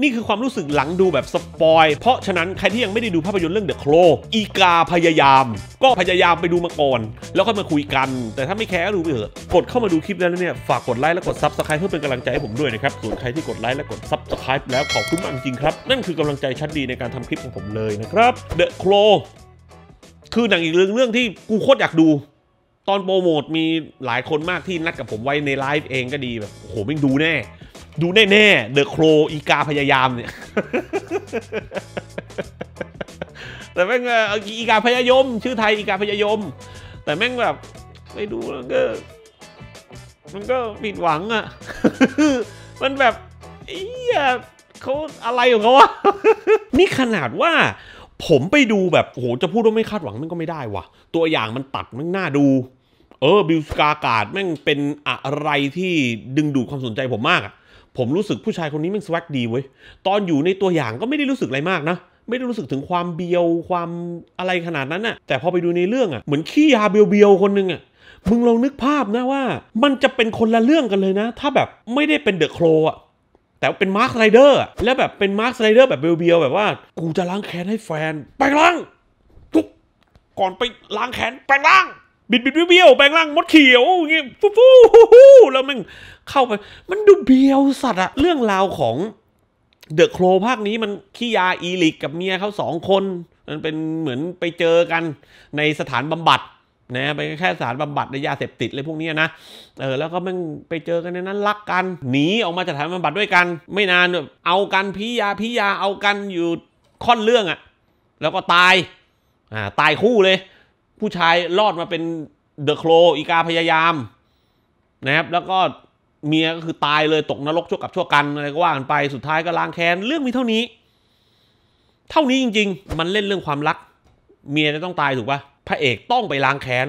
นี่คือความรู้สึกหลังดูแบบสปอยเพราะฉะนั้นใครที่ยังไม่ได้ดูภาพยนตร์เรื่องเดอะโคลอีกาพยายาม ก็พยายามไปดูมาก่อน แล้วค่อยมาคุยกัน แต่ถ้าไม่แคร์ดูไปเถอะกดเข้ามาดูคลิปแล้วเนี่ย ฝากกดไลค์และกดซับสไคร b ์เพื่อเป็นกำลังใจให้ผมด้วยนะครับส่วนใครที่กดไลค์และกดซับสไคร b ์แล้วขอบคุณมากจริงครับนั่นคือกำลังใจชั้นดีในการทำคลิปของผมเลยนะครับเดอะโคลคือหนังอีกเรื่องเรื่องที่กูโคตรอยากดู ตอนโปรโมทมีหลายคนมากที่นัดกับผมไว้ในไลฟ์เองก็ดีแบบโหไม่ดูแน่ดูแน่ๆเดอะโครอีกาพยายามเนี่ย แต่แม่งอีกาพยายม ชื่อไทยอีกาพยายม แต่แม่งแบบไม่ดูแล้วก็มันก็ผิดหวังอะ่ะ มันแบบเอ้ยเขาอะไรของเขาวะ นี่ขนาดว่าผมไปดูแบบโหจะพูดว่าไม่คาดหวังมันก็ไม่ได้ว่ะ ตัวอย่างมันตัดมันน่าดู เออบิลสกาการ์ดแม่งเป็นอะไรที่ดึงดูดความสนใจผมมากอะผมรู้สึกผู้ชายคนนี้มันสวักดีเว้ย ตอนอยู่ในตัวอย่างก็ไม่ได้รู้สึกอะไรมากนะ ไม่ได้รู้สึกถึงความเบียว ความอะไรขนาดนั้นน่ะแต่พอไปดูในเรื่องอ่ะเหมือนขี้ยาเบียวๆ คนนึงอ่ะมึงลองนึกภาพนะว่า มันจะเป็นคนละเรื่องกันเลยนะ ถ้าแบบไม่ได้เป็นเดอะโครอ่ะแต่เป็นมาร์คไรเดอร์แล้วแบบเป็นมาร์คไรเดอร์แบบเบียวๆแบบว่า กูจะล้างแค้นให้แฟน ไปล้าง ทุกก่อนไปล้างแค้นไปล้างบิดบิดเบี้ยวแปลงร่างมดเขียวเงี้ยฟูฟูฮูฮูแล้วมันเข้าไป มันดูเบี้ยวสัตว์อะเรื่องราวของ เดอะโครภาคนี้มันขี้ยาอีลิกกับเมียเขาสองคน มันเป็นเหมือนไปเจอกันในสถานบำบัดนะไปแค่สถานบำบัดในยาเสพติดอะไรพวกนี้นะเออแล้วก็มันไปเจอกันในนั้นรักกัน หนีออกมาจากสถานบำบัดด้วยกัน ไม่นานเอากันพิยาพิยาเอากันอยู่ค่อนเรื่องอะะแล้วก็ตายอ่าตายคู่เลยผู้ชายรอดมาเป็นเดอะโคลอีกาพยายามนะครับแล้วก็เมียก็คือตายเลยตกนรกชั่วกับชั่วกัน อะไรก็ว่ากันไปสุดท้ายก็ล้างแค้นเรื่องมีเท่านี้ เท่านี้จริงๆ มันเล่นเรื่องความรัก เมียจะต้องตายถูกปะพระเอกต้องไปล้างแค้น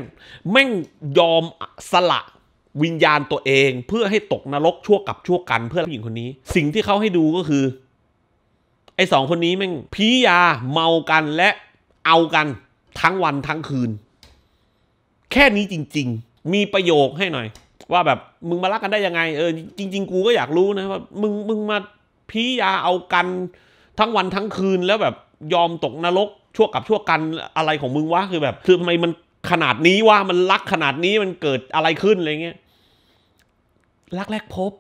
แม่งยอมสละวิญญาณตัวเองเพื่อให้ตกนรกชั่วกับชั่วกันเพื่อผู้หญิงคนนี้สิ่งที่เขาให้ดูก็คือไอ้สองคนนี้แม่งพียาเมากันและเอากันทั้งวันทั้งคืน แค่นี้จริง ๆ มีประโยคให้หน่อย ว่าแบบมึงมารักกันได้ยังไงเออจริง ๆ กูก็อยากรู้นะว่า มึงมึงมาพี่ยาเอากันทั้งวันทั้งคืน แล้วแบบ ยอมตกนรกชั่วกับชั่วกันอะไรของมึงวะคือแบบคือทำไมมันขนาดนี้วะมันรักขนาดนี้มันเกิดอะไรขึ้นอะไรเงี้ยรักแรกพบ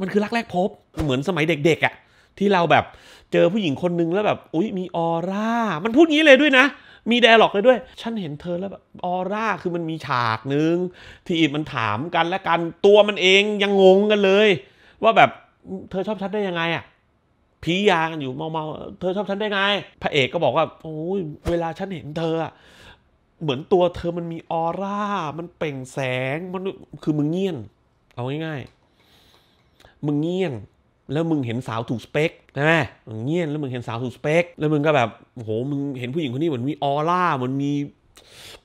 มันคือรักแรกพบ เหมือนสมัยเด็กๆอะ่ะที่เราแบบเจอผู้หญิงคนนึง แล้วแบบอุ้ยมีออร่า มันพูดงี้เลยด้วยนะมีแดร์ล็อกเลยด้วย ฉันเห็นเธอแล้วแบบออร่าคือมันมีฉากนึงที่มันถามกัน และกันตัวมันเองยังงงกันเลย ว่าแบบเธอชอบฉันได้ยังไงอะพียากันอยู่เมาๆเธอชอบฉันได้ไงพระเอกก็บอกว่าโอ้ยเวลาฉันเห็นเธอ เหมือนตัวเธอมันมีออร่า มันเปล่งแสงมันคือมึงเงี้ยน เอาง่ายๆมึงเงี้ยนแล้วมึงเห็นสาวถูกสเปกใช่ไหมเงี้ยแล้วมึงเห็นสาวถูกสเปกแล้วมึงก็แบบโหมึงเห็นผู้หญิงคนนี้เหมือนมีออร่าเหมือนมี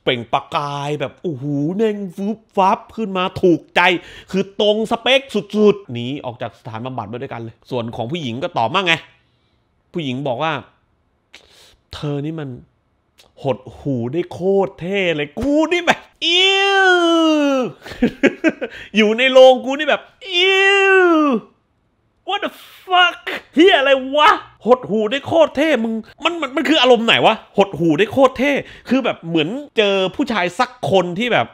เปล่งประกายแบบโอ้โหเน่งฟุบฟับขึ้นมาถูกใจ คือตรงสเปกสุดๆหนีออกจากสถานบำบัดไปด้วยกันเลยส่วนของผู้หญิงก็ตอบมั่งไงผู้หญิงบอกว่า เธอนี่มันหดหูได้โคตรเท่เลยกูนี่แบบอิวอยู่ในโรงกูนี่แบบอิว what the fuck เฮียอะไรวะ หดหูได้โคตรเท่ มึง มัน มัน มันคืออารมณ์ไหนวะ หดหูได้โคตรเท่ คือแบบเหมือนเจอผู้ชายสักคนที่แบบ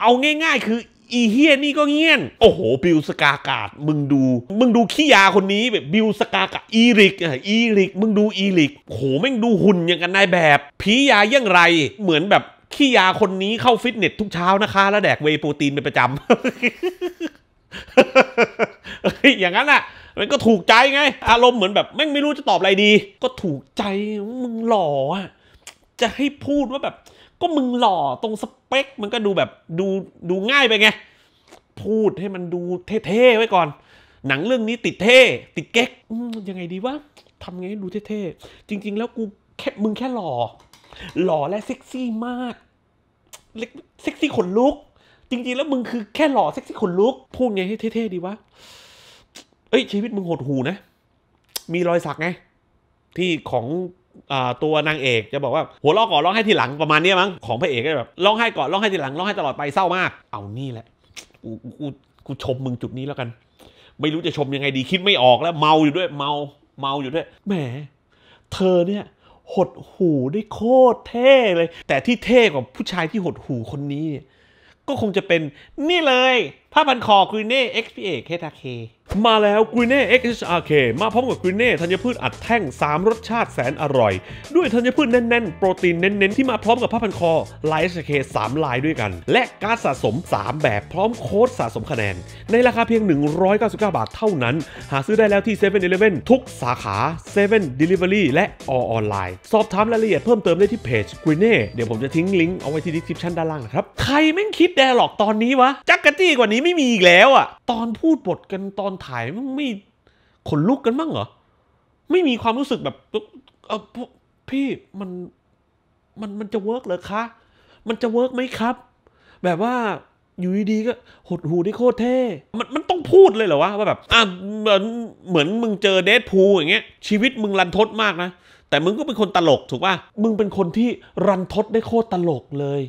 เอาง่ายๆ คือ อีเฮียนี่ก็เงี้ยน โอ้โห บิวสกากาดมึงดู มึงดูขี้ยาคนนี้แบบบิวสกากาอีริก อีริก มึงดูอีริก โหแม่งดูหุ่นอย่างกันนายแบบผียายังไร เหมือนแบบขี้ยาคนนี้เข้าฟิตเนสทุกเช้านะคะแล้วแดกเวโปรตีนเป็นประจำ อย่างนั้นอะมันก็ถูกใจไง อารมณ์เหมือนแบบแม่งไม่รู้จะตอบอะไรดี ก็ถูกใจมึงหล่ออ่ะ จะให้พูดว่าแบบ ก็มึงหล่อตรงสเปคมันก็ดูแบบดูดูง่ายไปไง พูดให้มันดูเท่ๆไว้ก่อน หนังเรื่องนี้ติดเท่ติดเก๊กยังไงดีวะทำไงให้ดูเท่ๆจริงๆ แล้วกูแค่มึงแค่หล่อหล่อและเซ็กซี่มากเซ็กซี่ขนลุก จริง ๆแล้วมึงคือแค่หล่อเซ็กซี่ขนลุก พูดไงให้เท่ๆดีวะเอ้ยชีวิตมึงหดหูนะ มีรอยสักไงที่ของตัวนางเอกจะบอกว่า หัวเราะก่อนร้องให้ทีหลังประมาณนี้มั้งของพระเอกก็แบบร้องให้ก่อนร้องให้ทีหลังร้องให้ตลอดไปเศร้ามาก เอานี่แหละกูกูกูชมมึงจุดนี้แล้วกัน ไม่รู้จะชมยังไงดีคิดไม่ออกแล้วเมาอยู่ด้วยเมาเมาอยู่ด้วย แหม เธอเนี่ยหดหูได้โคตรเท่เลย แต่ที่เท่กว่าผู้ชายที่หดหูคนนี้ ก็คงจะเป็นนี่เลยผ้าพันคอกรีเน่ XPA เคทาเคมาแล้วกรีเน่ XHRK มาพร้อมกับกรีเน่ธัญพืชอัดแท่ง 3 รสชาติแสนอร่อย ด้วยธัญพืชแน่น ๆ โปรตีน เน้นๆ ที่มาพร้อมกับผ้าพันคอลายเเคสามลายด้วยกัน และการสะสม 3 แบบพร้อมโค้ดสะสมคะแนน ในราคาเพียง 199 บาทเท่านั้น หาซื้อได้แล้วที่7 e เ e ่ e อทุกสาขา7 Delivery และอออนไลน์สอบถามรายละเอียดเพิ่มเติมได้ที่เพจกรีเน่เดี๋ยวผมจะทิ้งลิงก์เอาไว้ที่ดีสคริปชันด้านล่างนะครับใครแม่งคิดแดร์หลอกตอนนี้วะจักกะจี้กว่านี้ี้ไม่มีอีกแล้วอะ่ะ ตอนพูดบทกันตอนถ่ายไม่ขนลุกกันบ้างเหรอ ไม่มีความรู้สึกแบบเออพี่มันมันมันจะเวิร์กเหรอคะ มันจะเวิร์กไหมครับ แบบว่าอยู่ดีๆก็ หดหูได้โคตรเท่มันมันต้องพูดเลยเหรอวะว่า แบบ อ่ะเหมือนเหมือนมึงเจอเดทพูอย่างเงี้ย ชีวิตมึงรันทดมากนะ แต่มึงก็เป็นคนตลกถูกป่ะมึงเป็นคนที่รันทดได้โคตรตลกเลย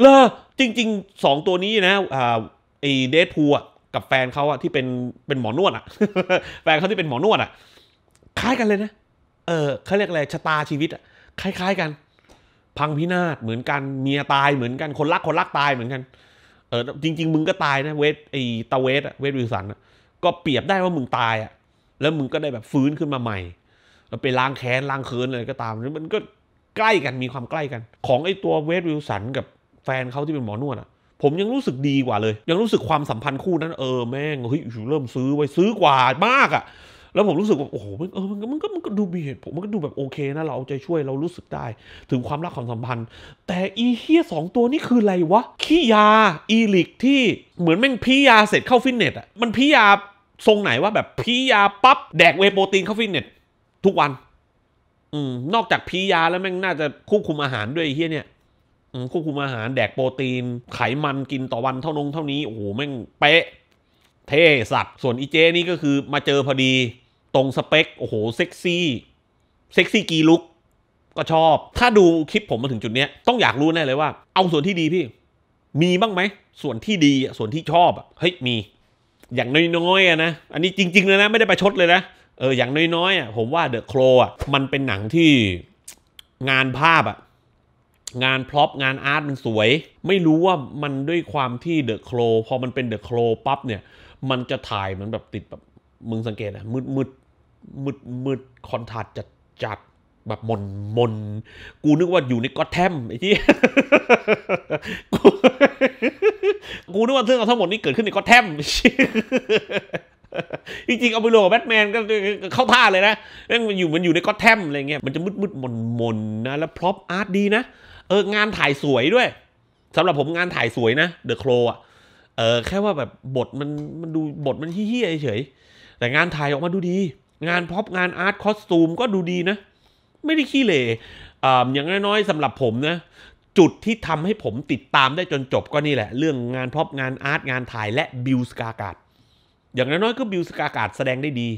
เลอจริงๆสองตัวนี้นะ อ่าไอเดทพูอ่ะกับแฟนเขาอ่ะที่เป็นเป็นหมอนวดอ่ะแฟนเขาที่เป็นหมอนวดอ่ะคล้ายกันเลยนะ เออเขาเรียกอะไรชะตาชีวิตอ่ะคล้ายๆกัน พังพินาศเหมือนกันเมียตายเหมือนกันคนรักคนรักตายเหมือนกันเออจริงๆ มึงก็ตายนะเวทไอ้ตาเวทอะเวทวิลสันก็เปรียบได้ว่ามึงตายอะแล้วมึงก็ได้แบบฟื้นขึ้นมาใหม่แล้วไปล้างแค้นล้างเคินอะไรก็ตามมันก็ใกล้กันมีความใกล้กัน ของไอตัวเวทวิลสัน กับแฟนเขาที่เป็นหมอนวดอะผมยังรู้สึกดีกว่าเลยยังรู้สึกความสัมพันธ์คู่นั้นเออแม่งเฮ้ยเริ่มซื้อไว้ซื้อกว่ามากอะ่ะแล้วผมรู้สึกว่า โอ้โหมันเออมันก็มันก็มันก็ดูมีเหตุผลมันก็ดูแบบโอเคนะ เราเอาใจช่วยเรารู้สึกได้ถึงความรักความสัมพันธ์ แต่อีเฮียสองตัวนี่คืออะไรวะขี้ยาอีลิกที่เหมือนแม่งพี่ยาเสร็จเข้าฟิตเนสอ่ะมันพี่ยาทรงไหนว่าแบบพี่ยาปั๊บแดกเวโปรตีนเข้าฟิตเนสทุกวัน อืมนอกจากพี่ยาแล้วแม่งน่าจะควบคุมอาหารด้วยเฮียเนี่ยควบคุมอาหารแดกโปรตีน ไขมันกินต่อวันเท่านงเท่านี้ โอ้โหแม่งเป๊ะ เท่สัตว์ส่วนอีเจ นี่ก็คือมาเจอพอดี ตรงสเปค โอ้โห เซ็กซี่ เซ็กซี่ กีลุกก็ชอบ ถ้าดูคลิปผมมาถึงจุดเนี้ยต้องอยากรู้แน่เลยว่า เอาส่วนที่ดีพี่ มีบ้างไหม ส่วนที่ดีส่วนที่ชอบเฮ้ยมี อย่างน้อยๆนะอันนี้จริงๆเลยนะไม่ได้ไปชดเลยนะเอออย่างน้อยๆอะผมว่าเดอะโครอ่ะมันเป็นหนังที่งานภาพอ่ะงานพล็อปงานอาร์ตมันสวย ไม่รู้ว่ามันด้วยความที่เดอะโคลพอมันเป็นเดอะโคลปั๊บเนี่ย มันจะถ่ายมันแบบติดแบบมึงสังเกตนะมืดมืดมืดมืดคอนทราสจัดจัด แบบ มนมน กูนึกว่าอยู่ในก็อตแทมไอ้ที่กูกูนึกว่าเรื่องทั้งหมดนี้เกิดขึ้นในก็อตแทมจริงๆเอาไปลงกับแบทแมนก็เข้าท่าเลยนะ่มันอยู่มันอยู่ในก็อตแทมอะไรเงี้ยมันจะมืดมืดมนมนนะแล้วพร็อพอาร์ตดีนะเออ งานถ่ายสวยด้วยสำหรับผมงานถ่ายสวยนะเดอะโครอ่ะเออแค่ว่าแบบบทมันมันดูบทมันเฮี้ยเฉยแต่งานถ่ายออกมาดูดี งานพ็อปงานอาร์ตคอสตูมก็ดูดีนะ ไม่ได้ขี้เละอ่าอย่างน้อยๆสำหรับผมนะจุดที่ทำให้ผมติดตามได้จนจบก็นี่แหละ เรื่องงานพ็อปงานอาร์ตงานถ่าย และบิลสกากาดอย่างน้อยๆก็บิลสกากาดแสดงได้ดี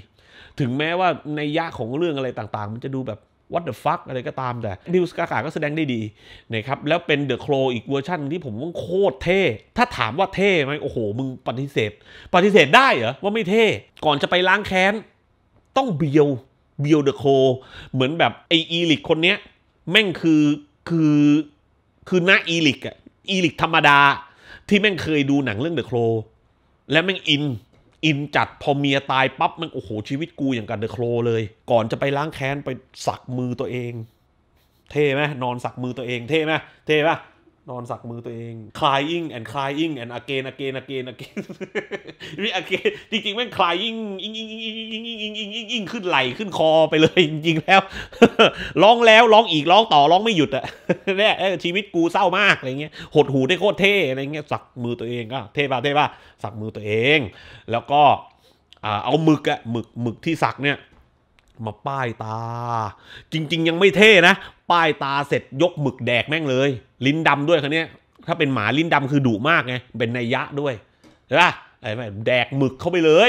ถึงแม้ว่าในยะของเรื่องอะไรต่างๆ มันจะดูแบบ what the fuck อะไรก็ตามแต่นิวสกาขาก็แสดงได้ดี นะครับ แล้วเป็นเดอะโคลอีกเวอร์ชั่นที่ผมว่าโคตรเท่ ถ้าถามว่าเท่ไหมโอ้โห มึงปฏิเสธปฏิเสธได้เหรอ ว่าไม่เท่ก่อนจะไปล้างแค้น ต้องเบียวเบียวเดอะโคลเหมือนแบบ ไออีลิกคนเนี้ยแม่งคือ คือคือหน้าอีลิกอะอีลิกธรรมดา ที่แม่งเคยดูหนังเรื่องเดอะโคลและแม่งอินอินจัดพอเมียตายปั๊บมันโอ้โห ชีวิตกูอย่างกันเดอะโคลเลย ก่อนจะไปล้างแค้นไปสักมือตัวเอง เท่ไหมนอนสักมือตัวเอง เท่ไหมเท่ปะนอนสักมือตัวเอง crying and crying and again again again again นี่อ g a i n จริง ๆแม่ง crying อิงอิงอิงอิงอิงอิงอิงอิงอิงอิงขึ้นไหลขึ้นคอไปเลยจริงๆแล้วร้องแล้วร้องอีกร้องต่อร้องไม่หยุดอะเนี่ยชีวิตกูเศร้ามากอะไรเงี้ย หดหูได้โคตรเท่อะไรเงี้ย สักมือตัวเองก็ เท่ป่ะเท่ป่ะ สักมือตัวเอง แล้วก็เอาหมึกอะหมึกหมึกที่สักเนี่ยมาป้ายตา จริง ๆยังไม่เท่นะป้ายตาเสร็จยกหมึกแดกแม่งเลย ลิ้นดำด้วยคันนี้ถ้าเป็นหมาลิ้นดำคือดุมากไงเป็นนยะด้วยใช่ปะไอ้แม่แดกหมึกเข้าไปเลย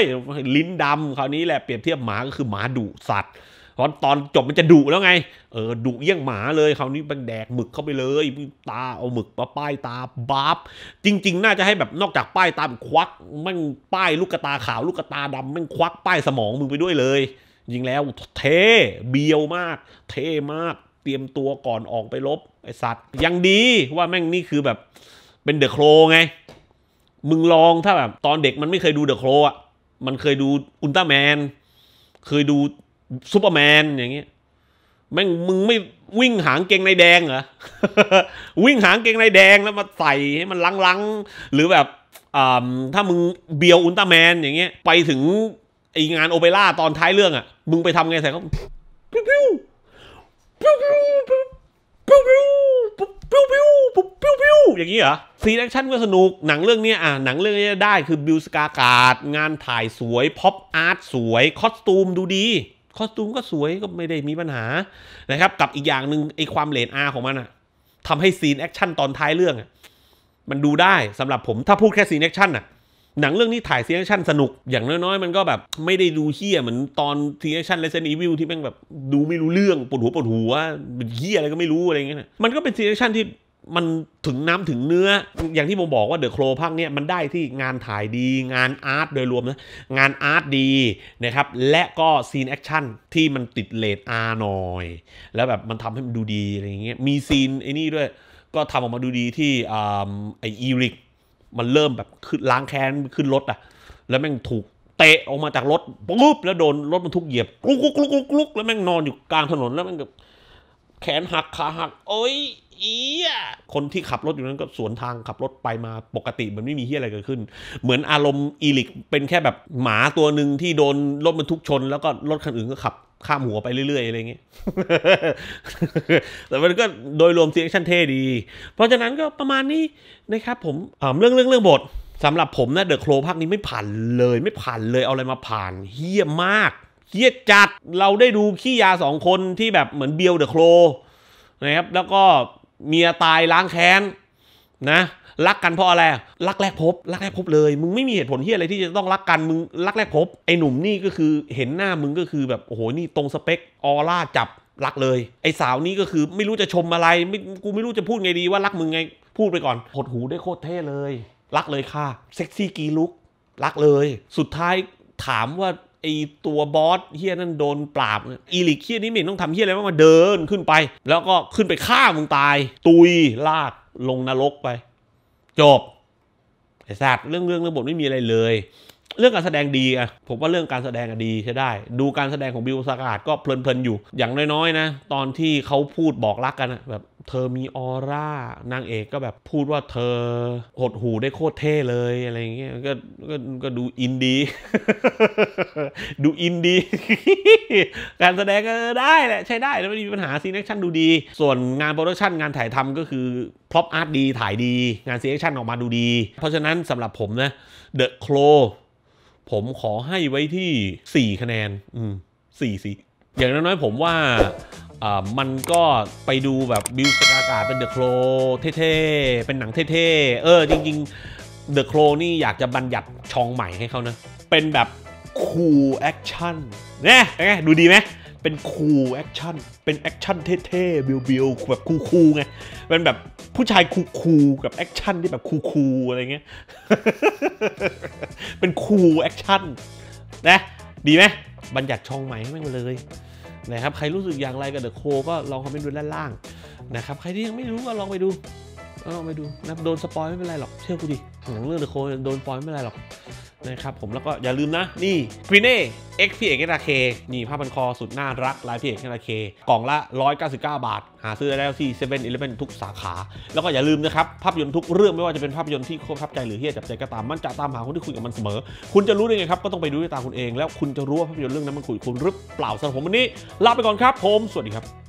ลิ้นดำคราวนี้แหละเปรียบเทียบหมาก็คือหมาดุสัตว์ตอนตอนจบมันจะดุแล้วไง เออ ดุเยี่ยงหมาเลยคราวนี้มันแดกหมึกเข้าไปเลย ตาเอาหมึกมาป้ายตาบับจริง ๆ น่าจะให้แบบนอกจากป้ายตาควักมันป้ายลูกตาขาวลูกตาดำมันควักป้ายสมองมึงไปด้วยเลยยิงแล้วเทเบียวมาก เทมากเตรียมตัวก่อนออกไปลบไอสัตว์ ยังดีว่าแม่งนี่คือแบบ เป็นเดอะโครไง มึงลองถ้าแบบตอนเด็กมันไม่เคยดูเดอะโครอ่ะมันเคยดูอุลตร้าแมน เคยดูซูเปอร์แมนอย่างเงี้ยแม่งมึงไม่วิ่งหางเกงในแดงเหรอวิ่งหางเกงในแดงแล้วมาใส่ให้ มันลังๆ หรือแบบถ้ามึงเบียว อุลตร้าแมน อย่างเงี้ยไปถึงไองานโอเปร่าตอนท้ายเรื่องอ่ะ มึงไปทำไงใส่เขาปิ้วปิ้วปิ้วปิ้วปิ้วปิ้วปิ้วปิ้วปิ้วปิ้วอย่างนี้เหรอซีแอคชั่นก็สนุกหนังเรื่องนี้อ่ะหนังเรื่องนี้ได้คือบิวสกาการ์ดงานถ่ายสวยพ็อปอาร์ตสวยคอสตูมดูดีคอสตูมก็สวยก็ไม่ได้มีปัญหานะครับ กับอีกอย่างหนึ่งไอความเลนอาร์ของมันอ่ะทำให้ซีนแอคชั่นตอนท้ายเรื่องอ่ะมันดูได้สำหรับผมถ้าพูดแค่ซีนแอคชั่นอ่ะหนังเรื่องนี้ถ่ายซีแอคชั่นสนุกอย่างน้อยๆ มันก็แบบ ไม่ได้ดูเฮี้ยเหมือนตอนซีแอคชั่นเละเซนอีวิลที่แม่งแบบดูไม่รู้เรื่องปวดหัวปวดหัวเฮี้ยอะไรก็ไม่รู้อะไรเงี้ยมันก็เป็นซีแอคชั่นที่มันถึงน้ำถึงเนื้อ อย่างที่ผมบอกว่าเดอะโครพังเนี่ยมันได้ที่งานถ่ายดีงานอาร์ตโดยรวมนะงานอาร์ตดีนะครับและก็ซีนแอคชั่นที่มันติดเลดอาร์หน่อยแล้วแบบมันทำให้มันดูดีอะไรเงี้ยมีซีนไอ้นี่ด้วยก็ทำออกมาดูดีที่อ่าไออีริกมันเริ่มแบบขึ้นล้างแค้นขึ้นรถอ่ะ แล้วแม่งถูกเตะออกมาจากรถปุ๊บแล้วโดนรถบรรทุกเหยียบกลุกกลุกกลุกกลุกแล้วแม่งนอนอยู่กลางถนนแล้วแม่งแบบแขนหักขาหักโอ้ยเอี้ย คนที่ขับรถอยู่นั้นก็สวนทางขับรถไปมาปกติมันไม่มีเฮี้ยอะไรเกิดขึ้น เหมือนอารมณ์อีลิกเป็นแค่แบบหมาตัวหนึ่งที่โดนรถบรรทุกชน แล้วก็รถคันอื่นก็ขับข้ามหัวไปเรื่อย ๆ อะไรเงี้ยแต่มันก็โดยรวมเสียงชั้นเท่ดี เพราะฉะนั้นก็ประมาณนี้ นะครับผมเรื่องเรื่องเรื่องบทสำหรับผมนะเดอะโคลภาคนี้ไม่ผ่านเลยไม่ผ่านเลยเอาอะไรมาผ่านเฮี้ยมากเคียดจัดเราได้ดูขี้ยาสองคนที่แบบเหมือนเบียวเดอะโครนะครับแล้วก็เมียตายล้างแค้นนะ รักกันเพราะอะไร รักแรกพบ รักแรกพบเลย มึงไม่มีเหตุผลที่อะไรที่จะต้องรักกันมึงรักแรกพบ ไอ้หนุ่มนี่ก็คือเห็นหน้ามึงก็คือแบบโอ้โหนี่ตรงสเปคออร่าจับรักเลย ไอ้สาวนี้ก็คือไม่รู้จะชมอะไร ไม่กูไม่รู้จะพูดไงดีว่ารักมึงไงพูดไปก่อนหดหูได้โคตรเท่เลย รักเลยค่ะเซ็กซี่กีลุกรักเลย สุดท้ายถามว่าไอตัวบอสเฮียนั่นโดนปราบ อีลิกเฮียนี่มันต้องทำเฮียอะไรบ้างมาเดินขึ้นไป แล้วก็ขึ้นไปฆ่ามึงตาย ตุยลากลงนรกไป จบ ไอสัตว์เรื่องเรื่องเรื่องบทไม่มีอะไรเลยเรื่องการแสดงดีอะผมว่าเรื่องการแสดงดีใช้ได้ ดูการแสดงของบิวสกาดก็เพลินๆอยู่อย่างน้อย ๆ นะ ตอนที่เขาพูดบอกรักกันแบบเธอมีออร่านางเอกก็แบบพูดว่าเธอหดหูได้โคตรเท่เลยอะไรเงี้ยก็ก็ก็ดูอินดี ดูอินดี การแสดงก็ได้แหละใช้ได้แล้วไม่มีปัญหาซีนแอคชั่นดูดี ส่วนงานโปรดักชั่นงานถ่ายทำก็คือพร็อพอาร์ตดีถ่ายดีงานซีนแอคชั่นออกมาดูดีเพราะฉะนั้นสำหรับผมนะเดอะโคลผมขอให้ไว้ที่ 4 คะแนน อืมสี่สิ อย่างน้อยๆผมว่าอ่ามันก็ไปดูแบบบิวสตากาเป็นเดอะโครเท่ๆ เป็นหนังเท่ๆ เออจริง ๆ เดอะโครนี่อยากจะบัญญัติช่องใหม่ให้เขานะ เป็นแบบคูลแอคชั่นเนี่ยดูดีไหมเป็นคูลแอคชั่น เป็นแอคชั่นเท่ๆบิวบิวแบบคูลๆไงเป็นแบบผู้ชายคูลๆกับแอคชั่นที่แบบคูลๆอะไรเงี้ย เป็นคูลแอคชั่นนะดีไหมบัญญัติช่องใหม่ให้แม่งเลยนะครับใครรู้สึกอย่างไรกับเดอะโคก็ลองคอมเมนต์ดูด้านล่างนะครับใครที่ยังไม่รู้ก็ลองไปดูลองไปดูนะโดนสปอยไม่เป็นไรหรอก เชื่อกูดิหนังเรื่องเดอะโคโดนสปอยไม่เป็นไรหรอกนะครับผมแล้วก็อย่าลืมนะนี่ฟรีเน่เอ็กพีเอกนาเคนี่ผ้าพันคอสุดน่ารักลายพีเอกนาเคกล่องละ 199 บาท หาซื้อได้แล้วที่เซเว่นอีเลฟเว่นทุกสาขา แล้วก็อย่าลืมนะครับ ภาพยนตร์ทุกเรื่องไม่ว่าจะเป็นภาพยนตร์ที่คตรทับใจหรือเฮี้ยจับใจก็ตามมันจะตามหาคนที่คุยกับมันเสมอ คุณจะรู้ได้ไงครับ ก็ต้องไปดูด้วยตาคุณเอง แล้วคุณจะรู้ว่าภาพยนตร์เรื่องนั้นมันคุยคุณหรือเปล่าสำหรับผมวันนี้ลาไปก่อนครับผมสวัสดีครับ